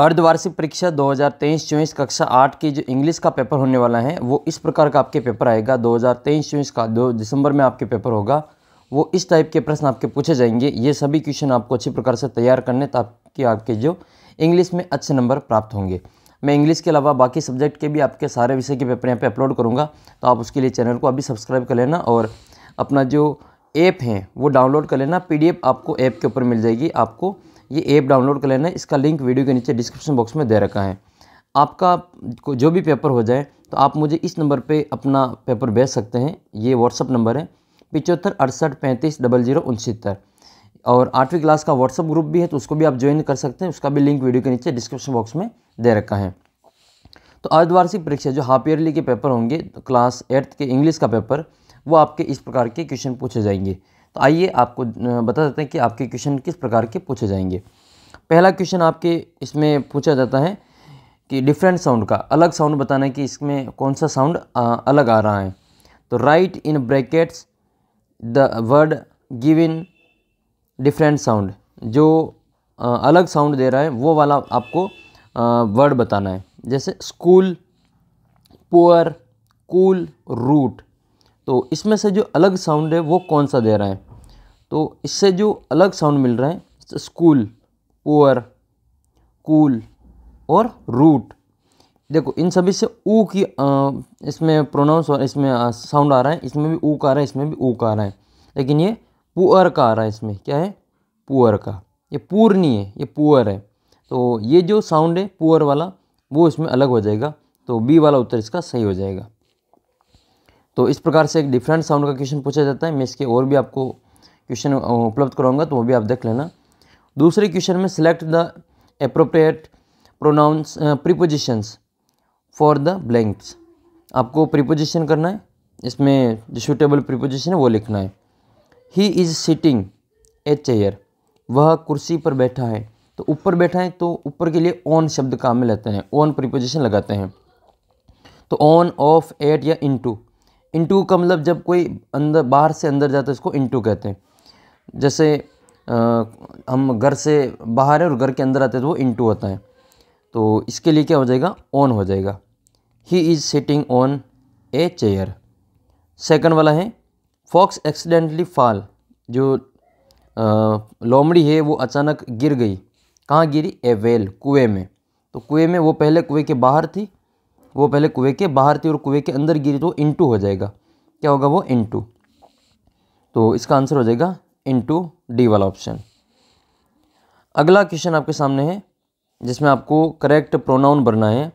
अर्धवार्षिक परीक्षा 2023-24 कक्षा आठ की जो इंग्लिश का पेपर होने वाला है वो इस प्रकार का आपके पेपर आएगा 2023-24 का दो दिसंबर में आपके पेपर होगा वो इस टाइप के प्रश्न आपके पूछे जाएंगे ये सभी क्वेश्चन आपको अच्छी प्रकार से तैयार करने ताकि आपके जो इंग्लिश में अच्छे नंबर प्राप्त होंगे मैं इंग्लिश के अलावा बाकी सब्जेक्ट के भी आपके सारे विषय के पेपर यहाँ पे अपलोड करूँगा तो आप उसके लिए चैनल को अभी सब्सक्राइब कर लेना और अपना जो ऐप है वो डाउनलोड कर लेना पी आपको ऐप के ऊपर मिल जाएगी आपको ये ऐप डाउनलोड कर लेना है इसका लिंक वीडियो के नीचे डिस्क्रिप्शन बॉक्स में दे रखा है आपका जो भी पेपर हो जाए तो आप मुझे इस नंबर पे अपना पेपर भेज सकते हैं ये व्हाट्सअप नंबर है पिचहत्तर अड़सठ पैंतीस डबल जीरो उनसत्तर और आठवीं क्लास का व्हाट्सअप ग्रुप भी है तो उसको भी आप ज्वाइन कर सकते हैं उसका भी लिंक वीडियो के नीचे डिस्क्रिप्शन बॉक्स में दे रखा है तो अर्धवार्षिक परीक्षा जो हाफ ईयरली के पेपर होंगे तो क्लास एट्थ के इंग्लिश का पेपर वो आपके इस प्रकार के क्वेश्चन पूछे जाएंगे तो आइए आपको बता देते हैं कि आपके क्वेश्चन किस प्रकार के पूछे जाएंगे पहला क्वेश्चन आपके इसमें पूछा जाता है कि डिफरेंट साउंड का अलग साउंड बताना है कि इसमें कौन सा साउंड अलग आ रहा है तो write in brackets the word give in different sound जो आ, अलग साउंड दे रहा है वो वाला आपको वर्ड बताना है जैसे स्कूल पुअर कूल रूट तो इसमें से जो अलग साउंड है वो कौन सा दे रहा है तो इससे जो अलग साउंड मिल रहा है स्कूल पोअर कूल और रूट देखो इन सभी से ऊ की आ, इसमें प्रोनाउंस और इसमें साउंड आ रहा है इसमें भी ऊ का आ रहा है इसमें भी ऊ का आ रहा है लेकिन ये पुअर का आ रहा है इसमें क्या है पुअर का ये पूर नहीं है ये पुअर है तो ये जो साउंड है पुअर वाला वो इसमें अलग हो जाएगा तो बी वाला उत्तर इसका सही हो जाएगा तो इस प्रकार से एक डिफरेंट साउंड का क्वेश्चन पूछा जाता है मैं इसके और भी आपको क्वेश्चन उपलब्ध कराऊंगा तो वो भी आप देख लेना दूसरे क्वेश्चन में select the appropriate pronouns prepositions for the blanks आपको प्रीपोजिशन करना है इसमें जो सूटेबल प्रीपोजिशन है वो लिखना है he is sitting a chair वह कुर्सी पर बैठा है तो ऊपर बैठा है तो ऊपर के लिए ऑन शब्द काम में लेते हैं ऑन प्रीपोजिशन लगाते हैं तो ऑन ऑफ एट या इनटू इनटू का मतलब जब कोई अंदर बाहर से अंदर जाता है उसको इंटू कहते हैं जैसे आ, हम घर से बाहर है और घर के अंदर आते हैं तो वो इन टू होता है तो इसके लिए क्या हो जाएगा ऑन हो जाएगा he is sitting on a chair second वाला है फॉक्स एक्सीडेंटली फॉल जो लोमड़ी है वो अचानक गिर गई कहाँ गिरी ए वेल कुएँ में तो कुएँ में वो पहले कुएँ के बाहर थी वो पहले कुएँ के बाहर थी और कुएँ के अंदर गिरी तो इंटू हो जाएगा क्या होगा वो इंटू तो इसका आंसर हो जाएगा इनटू डी वाला ऑप्शन अगला क्वेश्चन आपके सामने है जिसमें आपको करेक्ट प्रोनाउन भरना है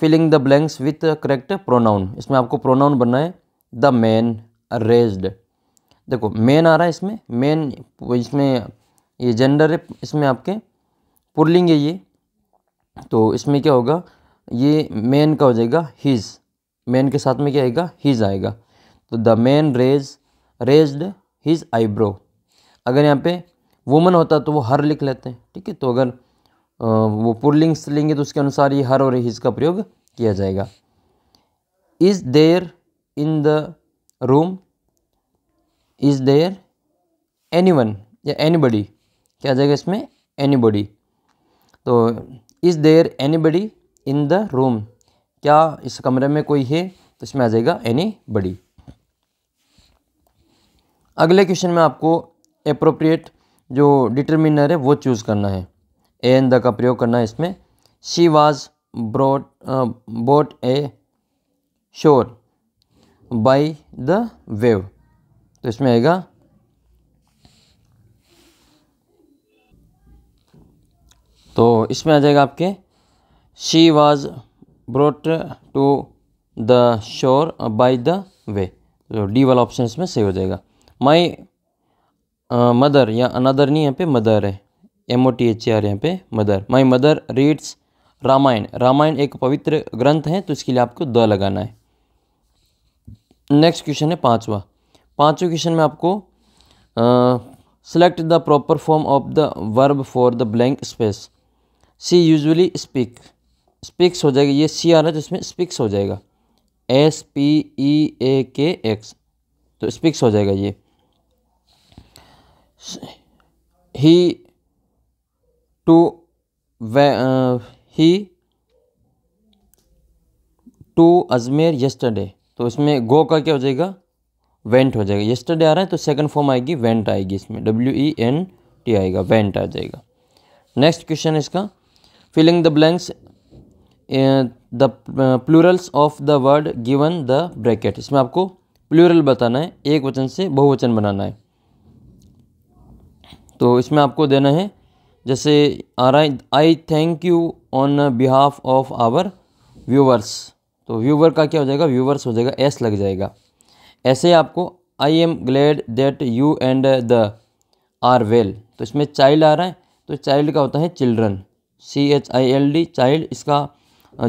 filling the blanks with correct pronoun इसमें आपको प्रोनाउन भरना है द मैन रेज्ड देखो मैन आ रहा है इसमें मैन इसमें ये जेंडर है इसमें आपके पुरलिंग है ये तो इसमें क्या होगा ये मैन का हो जाएगा हिज मैन के साथ में क्या आएगा हिज आएगा तो the man raise raised his eyebrow अगर यहाँ पे वुमन होता तो वो हर लिख लेते हैं ठीक है तो अगर वो पुरलिंग्स लेंगे तो उसके अनुसार ये हर और हिज का प्रयोग किया जाएगा is there in the room is there anyone या एनीबडी क्या आ जाएगा इसमें एनीबडी तो is there body in the room क्या इस कमरे में कोई है तो इसमें आ जाएगा एनी बडी अगले क्वेश्चन में आपको अप्रोप्रिएट जो डिटर्मिनर है वो चूज़ करना है ए एन द का प्रयोग करना है इसमें she was broad boat a shore by the wave तो इसमें आएगा तो इसमें आ जाएगा आपके she was brought to the shore by the way तो डी वाला ऑप्शन इसमें सही हो जाएगा माई मदर या अनदर नहीं यहाँ पे मदर है M O T H R यहाँ पे mother my mother reads Ramayana Ramayana एक पवित्र ग्रंथ है तो इसके लिए आपको द लगाना है नेक्स्ट क्वेश्चन है पाँचवा पाँचवा क्वेश्चन में आपको select the proper form of the verb for the blank space she usually speak speaks हो जाएगा ये सी आ रहा है तो इसमें स्पीक्स हो जाएगा एस पी ई ए के एक्स तो स्पीक्स हो जाएगा ये he to uh, he to Ajmer yesterday तो इसमें गो का क्या हो जाएगा वेंट हो जाएगा यस्टरडे आ रहा है तो सेकंड फॉर्म आएगी वेंट आएगी इसमें डब्ल्यू ई एन टी आएगा वेंट आ जाएगा नेक्स्ट क्वेश्चन इसका filling the blanks the plurals of the word given the bracket इसमें आपको प्लूरल बताना है एक वचन से बहुवचन बनाना है तो इसमें आपको देना है जैसे R I I thank you on behalf of our viewers तो व्यूवर का क्या हो जाएगा व्यूवर्स हो जाएगा एस लग जाएगा ऐसे आपको I am glad that you and the are well तो इसमें चाइल्ड आ रहा है तो चाइल्ड का होता है children C H I L D child इसका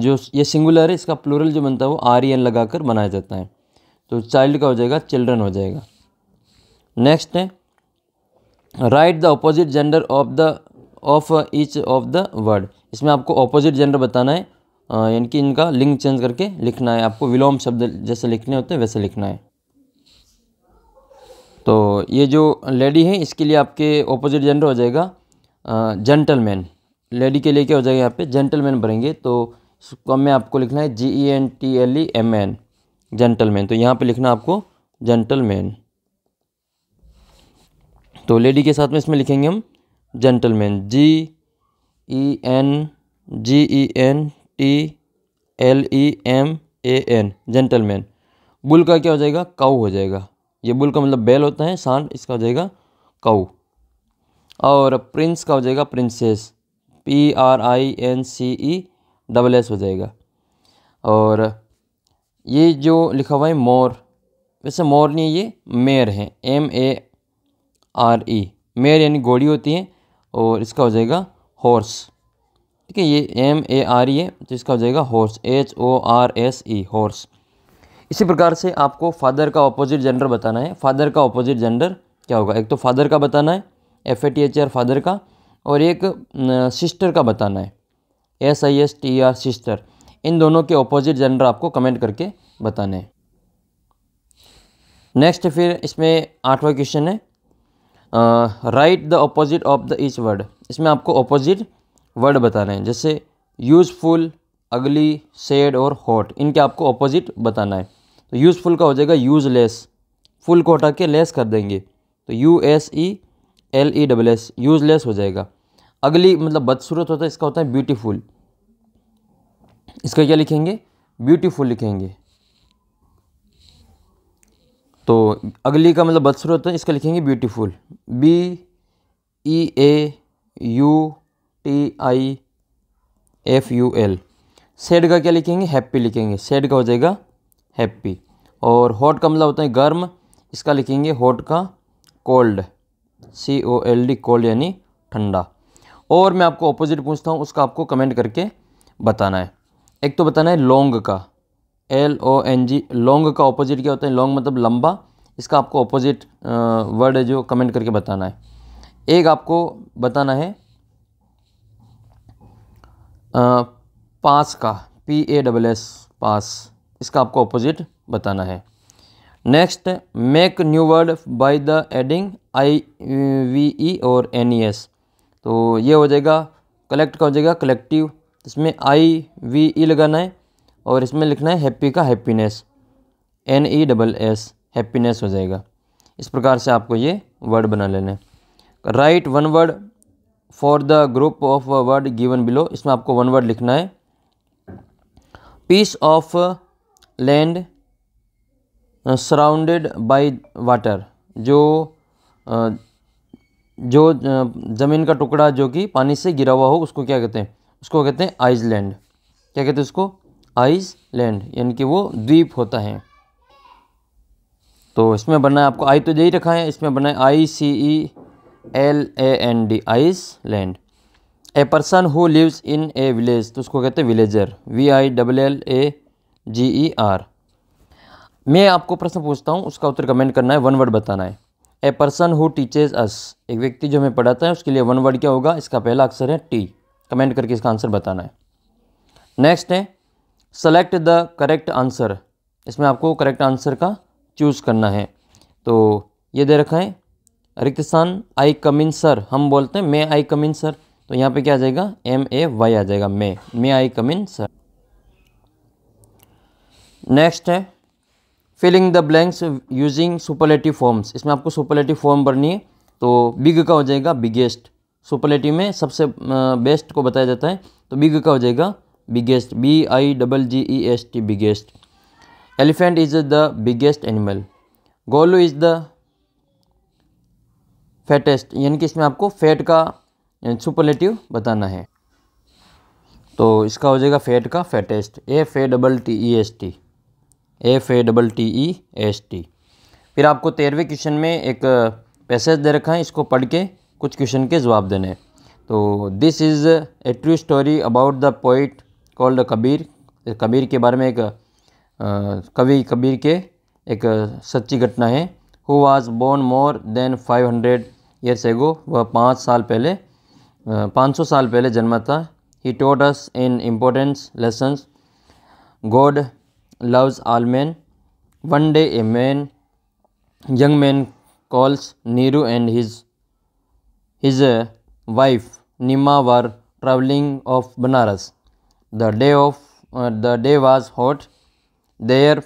जो ये सिंगुलर है इसका प्लूरल जो बनता है वो आर ई e एन लगा कर बनाया जाता है तो चाइल्ड का हो जाएगा चिल्ड्रन हो जाएगा नेक्स्ट है write the opposite gender of the of each of the word इसमें आपको अपोजिट जेंडर बताना है यानी कि इनका लिंक चेंज करके लिखना है आपको विलोम शब्द जैसे लिखने होते हैं वैसे लिखना है तो ये जो लेडी है इसके लिए आपके ऑपोजिट जेंडर हो जाएगा जेंटलमैन लेडी के लिए क्या हो जाएगा यहाँ पे जेंटलमैन भरेंगे तो इसको में आपको लिखना है G E N T L E M N gentleman तो यहाँ पे लिखना आपको जेंटलमैन तो लेडी के साथ में इसमें लिखेंगे हम gentleman G E N G E N T L E M A N gentleman bull का क्या हो जाएगा काऊ हो जाएगा ये बुल का मतलब बैल होता है सांड इसका हो जाएगा काऊ और प्रिंस का हो जाएगा princess P R I N C E double S हो जाएगा और ये जो लिखा हुआ है मोर वैसे मोर नहीं ये मेयर है M A R E mare यानी घोड़ी होती है और इसका हो जाएगा हॉर्स ठीक है ये एम ए आर ई है तो इसका हो जाएगा horse H O R S E horse इसी प्रकार से आपको फादर का ऑपोजिट जेंडर बताना है फादर का ऑपोजिट जेंडर क्या होगा एक तो फादर का बताना है F A T H R father का और एक सिस्टर का बताना है S I S T R sister इन दोनों के ऑपोजिट जेंडर आपको कमेंट करके बताने हैं नेक्स्ट फिर इसमें आठवां क्वेश्चन है write the opposite of the each word इसमें आपको अपोजिट वर्ड बताना है जैसे यूज़फुल अगली सेड और हॉट इनके आपको अपोजिट बताना है तो यूज़फुल का हो जाएगा यूज़लेस फुल को हटा के लेस कर देंगे तो U S E L E double S useless हो जाएगा अगली मतलब बदसूरत होता है इसका होता है ब्यूटीफुल इसका क्या लिखेंगे ब्यूटीफुल लिखेंगे तो अगली का मतलब बदसूरत है इसका लिखेंगे beautiful B E A U T I F U L sad का क्या लिखेंगे हैप्पी लिखेंगे सेड का हो जाएगा हैप्पी और हॉट का मतलब होता है गर्म इसका लिखेंगे हॉट का cold C O L D cold यानी ठंडा और मैं आपको ऑपोजिट पूछता हूँ उसका आपको कमेंट करके बताना है एक तो बताना है लॉन्ग का L O N G long का ऑपोजिट क्या होता है लॉन्ग मतलब लंबा इसका आपको ऑपोजिट वर्ड है जो कमेंट करके बताना है एक आपको बताना है पास का P A double S pass इसका आपको ऑपोजिट बताना है next make new word by the adding I V E और एन ई एस तो ये हो जाएगा कलेक्ट का हो जाएगा कलेक्टिव इसमें आई वी ई लगाना है और इसमें लिखना है हैप्पी का happiness N E double S happiness हो जाएगा इस प्रकार से आपको ये वर्ड बना लेना है write one word for the group of word given below इसमें आपको वन वर्ड लिखना है piece of land surrounded by water जो uh, जो uh, ज़मीन का टुकड़ा जो कि पानी से गिरा हुआ हो उसको क्या कहते हैं उसको कहते हैं आइसलैंड क्या कहते हैं उसको आइसलैंड यानी कि वो द्वीप होता है तो इसमें बनना है आपको आई तो यही रखा है इसमें बना है I C E e L A N D island a person who lives in a village तो उसको कहते हैं villager V I double L A G E R मैं आपको प्रश्न पूछता हूँ उसका उत्तर कमेंट करना है वन वर्ड बताना है a person who teaches us एक व्यक्ति जो हमें पढ़ाता है उसके लिए वन वर्ड क्या होगा इसका पहला अक्षर है टी कमेंट करके इसका आंसर बताना है नेक्स्ट है सेलेक्ट द करेक्ट आंसर इसमें आपको करेक्ट आंसर का चूज़ करना है तो ये दे रखा है रिक्त स्थान आई कम इन सर हम बोलते हैं मे आई कम इन सर तो यहाँ पे क्या आ जाएगा एम ए वाई आ जाएगा may may I come in sir next है filling the blanks using superlative forms इसमें आपको सुपरलेटिव फॉर्म भरनी है तो बिग का हो जाएगा बिगेस्ट सुपरलेटिव में सबसे बेस्ट को बताया जाता है तो बिग का हो जाएगा biggest B I double G E S T biggest elephant is the biggest animal Golu is the fattest यानी कि इसमें आपको फैट का सुपरलेटिव बताना है तो इसका हो जाएगा फैट का fattest F A double T E S T F A double T E S T फिर आपको तेरहवें क्वेश्चन में एक पैसेज दे रखा है इसको पढ़ के कुछ क्वेश्चन के जवाब देने हैं तो this is a true story about the poet called Kabir Kabir के बारे में एक कवि कबीर के एक सच्ची घटना है who was born more than 500 hundred years ago वह पाँच साल पहले पाँच सौ साल पहले जन्मा था he taught us in importance lessons God loves all man one day a man young man calls Neeru and his his wife Nima were travelling of Banaras The day of uh, the day was hot. Their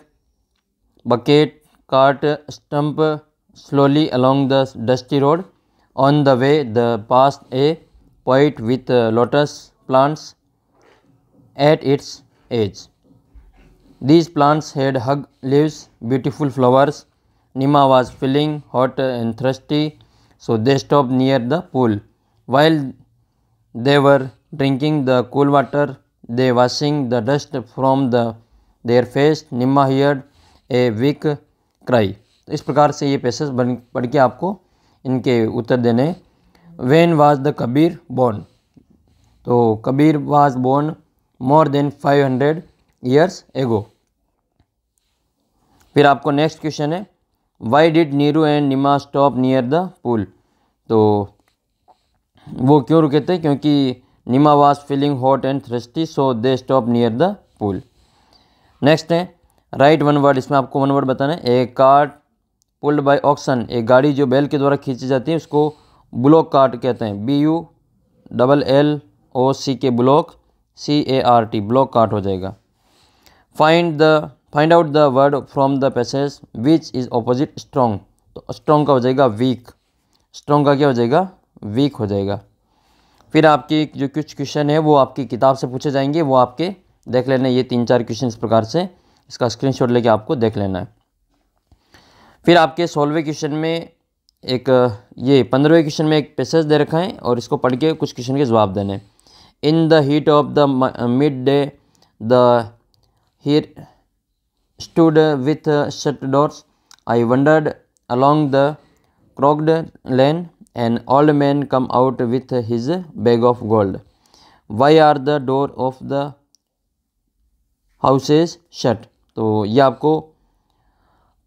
bucket cart stump slowly along the dusty road. On the way, they passed a poet with uh, lotus plants at its edge. These plants had hug leaves, beautiful flowers. Nima was feeling hot and thirsty, so they stopped near the pool. While they were drinking the cool water, they washing the dust from the their face Nima hear a weak cry तो इस प्रकार से ये passage बन पढ़ के आपको इनके उत्तर देने when was the Kabir born तो Kabir was born more than five hundred years ago फिर आपको नेक्स्ट क्वेश्चन है why did Neeru and Nima stop near the pool तो वो क्यों रुके थे क्योंकि Nima was feeling hot and thirsty so they stopped near the pool. Next है राइट वन वर्ड इसमें आपको वन वर्ड बताना है a cart pulled by oxen एक गाड़ी जो बैल के द्वारा खींची जाती है उसको ब्लॉक कार्ट कहते हैं B U double L O C K bullock C A R T bullock cart हो जाएगा find the find out the word from the passage which is opposite strong तो स्ट्रॉन्ग का हो जाएगा वीक स्ट्रॉन्ग का क्या हो जाएगा वीक हो जाएगा फिर आपके जो कुछ क्वेश्चन है वो आपकी किताब से पूछे जाएंगे वो आपके देख लेना ये तीन चार क्वेश्चन इस प्रकार से इसका स्क्रीनशॉट लेके आपको देख लेना है फिर आपके सोलहवें क्वेश्चन में एक ये पंद्रहवें क्वेश्चन में एक पैसेज दे रखा है और इसको पढ़ के कुछ क्वेश्चन के जवाब देने in the heat of the midday the here stood with shut doors I wandered along the crooked land an old man come out with his bag of gold. Why are the door of the houses shut? तो ये आपको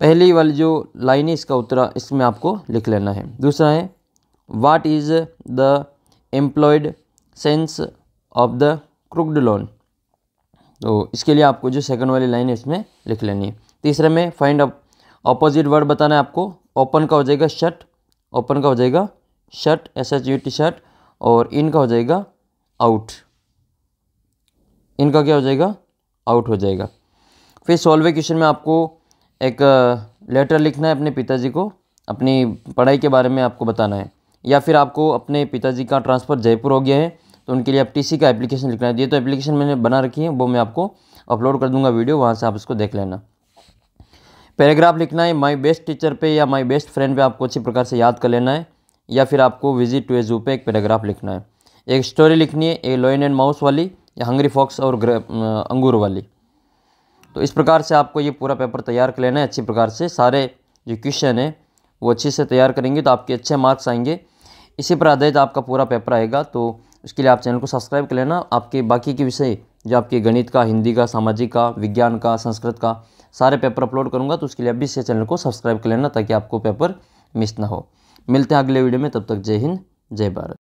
पहली वाली जो line है इसका उत्तर इसमें आपको लिख लेना है दूसरा है what is the employed sense of the crooked lane तो इसके लिए आपको जो सेकंड वाली लाइन है इसमें लिख लेनी है तीसरे में फाइंड अप ऑपोजिट वर्ड बताना है आपको ओपन का हो जाएगा शट ओपन का हो जाएगा shut S H U T shut और इनका हो जाएगा आउट इनका क्या हो जाएगा आउट हो जाएगा फिर सॉल्वे क्वेश्चन में आपको एक लेटर लिखना है अपने पिताजी को अपनी पढ़ाई के बारे में आपको बताना है या फिर आपको अपने पिताजी का ट्रांसफ़र जयपुर हो गया है तो उनके लिए आप टीसी का एप्लीकेशन लिखना है ये तो एप्लीकेशन मैंने बना रखी है वो मैं आपको अपलोड कर दूंगा वीडियो वहाँ से आप इसको देख लेना पैराग्राफ लिखना है माई बेस्ट टीचर पर या माई बेस्ट फ्रेंड पर आपको अच्छी प्रकार से याद कर लेना है या फिर आपको विजिट टू ए जू पे एक पैराग्राफ लिखना है एक स्टोरी लिखनी है ए लॉइन एंड माउस वाली या हंगरी फॉक्स और अंगूर वाली तो इस प्रकार से आपको ये पूरा पेपर तैयार कर लेना है अच्छी प्रकार से सारे जो क्वेश्चन है वो अच्छे से तैयार करेंगे तो आपके अच्छे मार्क्स आएंगे इसी पर आधारित आपका पूरा पेपर आएगा तो उसके लिए आप चैनल को सब्सक्राइब कर लेना आपके बाकी के विषय जो आपके गणित का हिंदी का सामाजिक का विज्ञान का संस्कृत का सारे पेपर अपलोड करूँगा तो उसके लिए अभी से चैनल को सब्सक्राइब कर लेना ताकि आपको पेपर मिस ना हो मिलते हैं अगले वीडियो में तब तक जय हिंद जय भारत